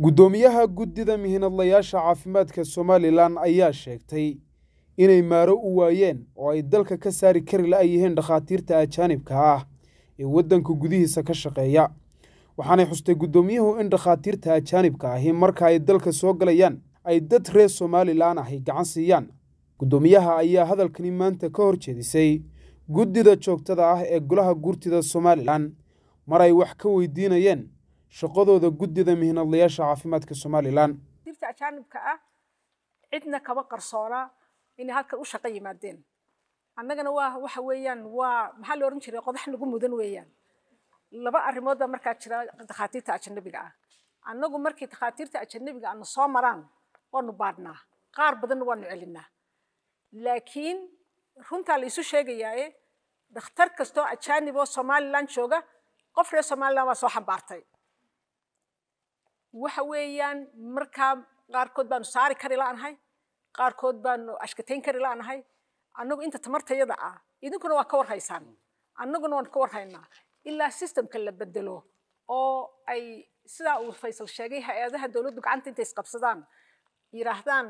guddoomiyaha guddida mihinadlayaasha caafimaadka somalilan ayaa sheegtay inay maaro u waayeen oo ay dalka ka saari kari la-yihiin dhakhaatiirta ajaanibka ah ee waddanka gudihiisa ka shaqeeya waxaanay xustay guddoomiyuhu in dhakhaatiirta ajaanibka ahi marka ay dalka soo galayaan ay dad reer somalilan ahi gacan siiyaan guddoomiyaha ayaa hadalkani maanta ka hor jeedisay guddida joogtada ah ee golaha guurtida somalilan mar ay wax ka weydiinayeen shaqadooda guddida mihinadlayaasha caafimaadka somalilan dirta ajaanibka ah cidna kaba qarsoona inay halkan u shaqo yimaadeen annagana waa waxa weeyaan waa maxaa la odhan jiray qodax lagu mudan weeyaan laba arrimood markaa jira dakhaatiirta ajanabiga ah annagu markii dakhaatiirta ajanabiga ana soo maraan waanu baadhnaa qaar badanna waanu celinaa laakiin runtaa la isu sheegayaaye dhakhtar kastoo ajaanib oo somalilan jooga qof reer somalilan waa soo xambaartay waxa weeyaan markaa qaarkood baanu saari kari la'anahay qaarkood baanu ashkatayn kari la'anahay annagu inta tamartayada ah idinkuna waa ka war haysaan annaguna waan ka war haynaa ilaa systemka la bedelo oo ay sidaa uu faysal sheegay hay-adaha dowladdu gacanta intay isqabsadaan yidhaahdaan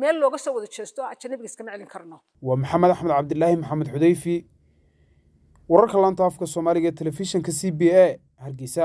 meel looga soo wada jeesto ajanabiga iskama celin karno waa maxamed axmed cabdilaahi maxamed xudayfi wararka laanta afka soomaaliga ee telefishinka c b a hargeysa